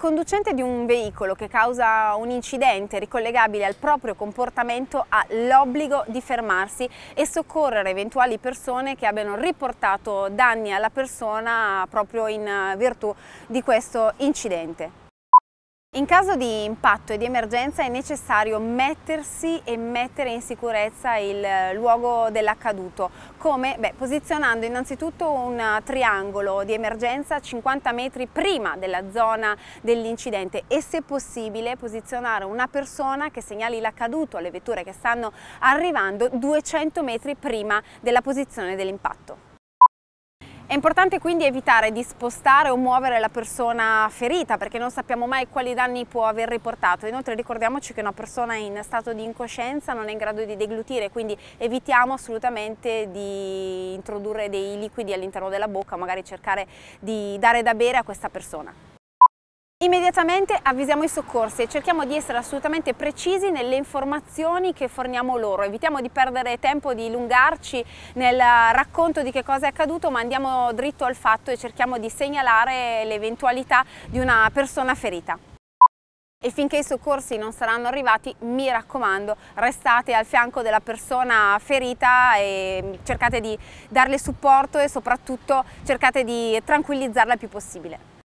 conducente di un veicolo che causa un incidente ricollegabile al proprio comportamento ha l'obbligo di fermarsi e soccorrere eventuali persone che abbiano riportato danni alla persona proprio in eh, virtù di questo incidente. In caso di impatto e di emergenza è necessario mettersi e mettere in sicurezza il luogo dell'accaduto, come Beh, posizionando innanzitutto un triangolo di emergenza 50 metri prima della zona dell'incidente e se possibile posizionare una persona che segnali l'accaduto alle vetture che stanno arrivando 200 metri prima della posizione dell'impatto. È importante quindi evitare di spostare o muovere la persona ferita perché non sappiamo mai quali danni può aver riportato. Inoltre ricordiamoci che una persona in stato di incoscienza non è in grado di deglutire, quindi evitiamo assolutamente di introdurre dei liquidi all'interno della bocca, magari cercare di dare da bere a questa persona. Immediatamente avvisiamo i soccorsi e cerchiamo di essere assolutamente precisi nelle informazioni che forniamo loro. Evitiamo di perdere tempo, di lungarci nel racconto di che cosa è accaduto, ma andiamo dritto al fatto e cerchiamo di segnalare l'eventualità di una persona ferita. E finché i soccorsi non saranno arrivati, mi raccomando, restate al fianco della persona ferita e cercate di darle supporto e soprattutto cercate di tranquillizzarla il più possibile.